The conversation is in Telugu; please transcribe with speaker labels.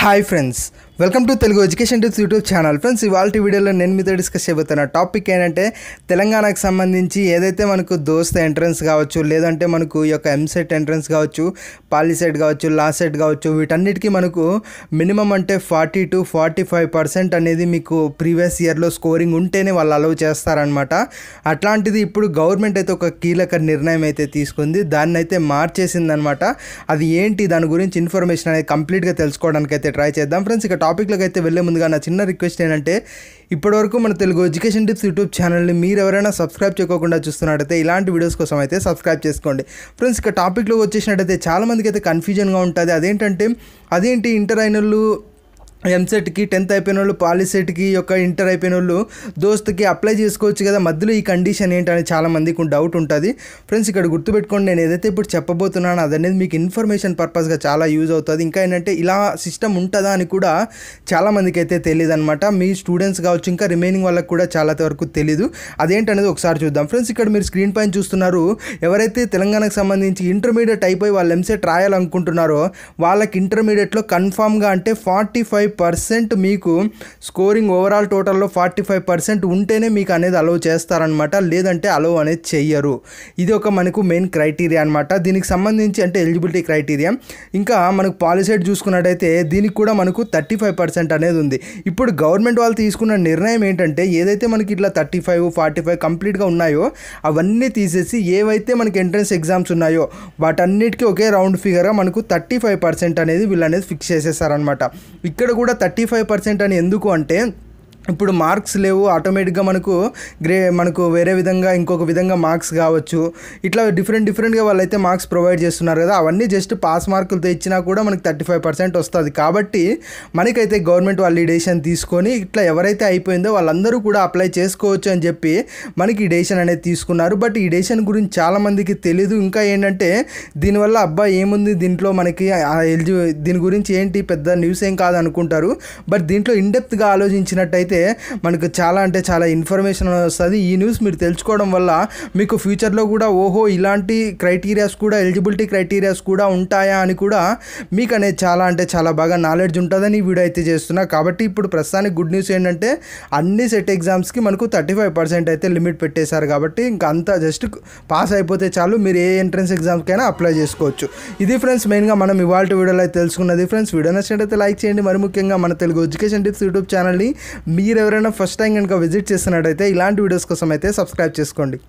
Speaker 1: Hi friends, welcome to Telugu education tips YouTube channel friends ఇవాళ వీడియోలో నేను మీతో డిస్కస్ చేయబోతున్న టాపిక్ ఏంటంటే తెలంగాణకు సంబంధించి ఏదైతే మనకు దోస్త ఎంట్రన్స్ కావచ్చు లేదంటే మనకు ఈ యొక్క ఎంసెట్ ఎంట్రన్స్ కావచ్చు పాలిసెట్ కావచ్చు లాసెట్ కావచ్చు వీటన్నిటికీ మనకు మినిమం అంటే forty to forty five percent అనేది మీకు ప్రీవియస్ ఇయర్లో స్కోరింగ్ ఉంటేనే వాళ్ళు అలౌ చేస్తారనమాట అట్లాంటిది ఇప్పుడు గవర్నమెంట్ అయితే ఒక కీలక నిర్ణయం అయితే తీసుకుంది దాన్ని అయితే మార్చేసిందనమాట అది ఏంటి దాని గురించి ఇన్ఫర్మేషన్ అనేది కంప్లీట్గా తెలుసుకోవడానికి అయితే ట్రై చేద్దాం ఫ్రెండ్స్ ఇక టాపిక్లకు అయితే వెళ్ళే ముందుగా నా చిన్న రిక్వెస్ట్ ఏంటంటే ఇప్పటివరకు మన తెలుగు ఎడ్యుకేషన్ టిప్స్ యూట్యూబ్ ఛానల్ని మీరు ఎవరైనా సబ్స్క్రైబ్ చేయకుండా చూస్తున్నట్టయితే ఇలాంటి వీడియోస్ కోసం అయితే సబ్స్క్రైబ్ చేసుకోండి ఫ్రెండ్స్ ఇక టాపిక్లో వచ్చేసినట్టయితే చాలామందికి అయితే కన్ఫ్యూజన్గా ఉంటుంది అదేంటంటే అదేంటి ఇంటర్ అయినళ్ళు ఎంసెట్కి టెన్త్ అయిపోయిన వాళ్ళు పాలిసెట్కి యొక్క ఇంటర్ అయిపోయిన వాళ్ళు దోస్తుకి అప్లై చేసుకోవచ్చు కదా మధ్యలో ఈ కండిషన్ ఏంటని చాలామందికి డౌట్ ఉంటుంది ఫ్రెండ్స్ ఇక్కడ గుర్తుపెట్టుకోండి నేను ఏదైతే ఇప్పుడు చెప్పబోతున్నానో అనేది మీకు ఇన్ఫర్మేషన్ పర్పస్గా చాలా యూజ్ అవుతుంది ఇంకా ఏంటంటే ఇలా సిస్టమ్ ఉంటుందా అని కూడా చాలామందికి అయితే తెలియదు అనమాట మీ స్టూడెంట్స్ కావచ్చు ఇంకా రిమైనింగ్ వాళ్ళకి కూడా చాలా వరకు తెలీదు అదేంటనేది ఒకసారి చూద్దాం ఫ్రెండ్స్ ఇక్కడ మీరు స్క్రీన్ పైన చూస్తున్నారు ఎవరైతే తెలంగాణకు సంబంధించి ఇంటర్మీడియట్ అయిపోయి వాళ్ళు ఎంసెట్ రాయాలనుకుంటున్నారో వాళ్ళకి ఇంటర్మీడియట్లో కన్ఫామ్గా అంటే ఫార్టీ ఫైవ్ పర్సెంట్ మీకు స్కోరింగ్ ఓవరాల్ టోటల్లో ఫార్టీ ఫైవ్ పర్సెంట్ ఉంటేనే మీకు అనేది అలౌ చేస్తారనమాట లేదంటే అలౌ అనేది చెయ్యరు ఇది ఒక మనకు మెయిన్ క్రైటీరియా అనమాట దీనికి సంబంధించి అంటే ఎలిజిబిలిటీ క్రైటీరియా ఇంకా మనకు పాలసీడ్ చూసుకున్నట్టయితే దీనికి కూడా మనకు థర్టీ ఫైవ్ పర్సెంట్ అనేది ఉంది ఇప్పుడు గవర్నమెంట్ వాళ్ళు తీసుకున్న నిర్ణయం ఏంటంటే ఏదైతే మనకి ఇట్లా థర్టీ ఫైవ్ ఫార్టీ ఫైవ్ కంప్లీట్గా ఉన్నాయో అవన్నీ తీసేసి ఏవైతే మనకి ఎంట్రన్స్ ఎగ్జామ్స్ ఉన్నాయో వాటన్నిటికీ ఒకే రౌండ్ ఫిగర్గా మనకు థర్టీ ఫైవ్ పర్సెంట్ అనేది వీళ్ళు అనేది ఫిక్స్ చేసేసారనమాట ఇక్కడ కూడా థర్టీ ఫైవ్ పర్సెంట్ అని ఎందుకు అంటే ఇప్పుడు మార్క్స్ లేవు ఆటోమేటిక్గా మనకు గ్రే మనకు వేరే విధంగా ఇంకొక విధంగా మార్క్స్ కావచ్చు ఇట్లా డిఫరెంట్ డిఫరెంట్గా వాళ్ళు అయితే మార్క్స్ ప్రొవైడ్ చేస్తున్నారు కదా అవన్నీ జస్ట్ పాస్ మార్కులతో ఇచ్చినా కూడా మనకు థర్టీ ఫైవ్ పర్సెంట్ వస్తుంది కాబట్టి మనకైతే గవర్నమెంట్ వాళ్ళు ఈ డెసిషన్ తీసుకొని ఇట్లా ఎవరైతే అయిపోయిందో వాళ్ళందరూ కూడా అప్లై చేసుకోవచ్చు అని చెప్పి మనకి ఈ డెసిషన్ అనేది తీసుకున్నారు బట్ ఈ డెసిషన్ గురించి చాలామందికి తెలియదు ఇంకా ఏంటంటే దీనివల్ల అబ్బాయి ఏముంది దీంట్లో మనకి ఎల్జి దీని గురించి ఏంటి పెద్ద న్యూస్ ఏం కాదు అనుకుంటారు బట్ దీంట్లో ఇన్డెప్త్గా ఆలోచించినట్టయితే అయితే మనకు చాలా అంటే చాలా ఇన్ఫర్మేషన్ వస్తుంది ఈ న్యూస్ మీరు తెలుసుకోవడం వల్ల మీకు ఫ్యూచర్లో కూడా ఓహో ఇలాంటి క్రైటీరియాస్ కూడా ఎలిజిబిలిటీ క్రైటీరియాస్ కూడా ఉంటాయా అని కూడా మీకు అనేది చాలా అంటే చాలా బాగా నాలెడ్జ్ ఉంటుందని వీడియో అయితే చేస్తున్నా కాబట్టి ఇప్పుడు ప్రస్తుతానికి గుడ్ న్యూస్ ఏంటంటే అన్ని సెట్ ఎగ్జామ్స్కి మనకు థర్టీ ఫైవ్ పర్సెంట్ అయితే లిమిట్ పెట్టేశారు కాబట్టి ఇంకా అంతా జస్ట్ పాస్ అయిపోతే చాలు మీరు ఏ ఎంట్రన్స్ ఎగ్జామ్కైనా అప్లై చేసుకోవచ్చు ఇది ఫ్రెండ్స్ మెయిన్గా మనం ఇవాళ వీడియోలో తెలుసుకున్నది ఫ్రెండ్స్ వీడియో నచ్చినట్టయితే లైక్ చేయండి మరి ముఖ్యంగా మన తెలుగు ఎడ్యుకేషన్ టిప్స్ యూట్యూబ్ ఛానల్ని మీరు ఎవరైనా ఫస్ట్ టైం కనుక విజిట్ చేసినట్టయితే ఇలాంటి వీడియోస్ కోసం అయితే సబ్స్క్రైబ్ చేసుకోండి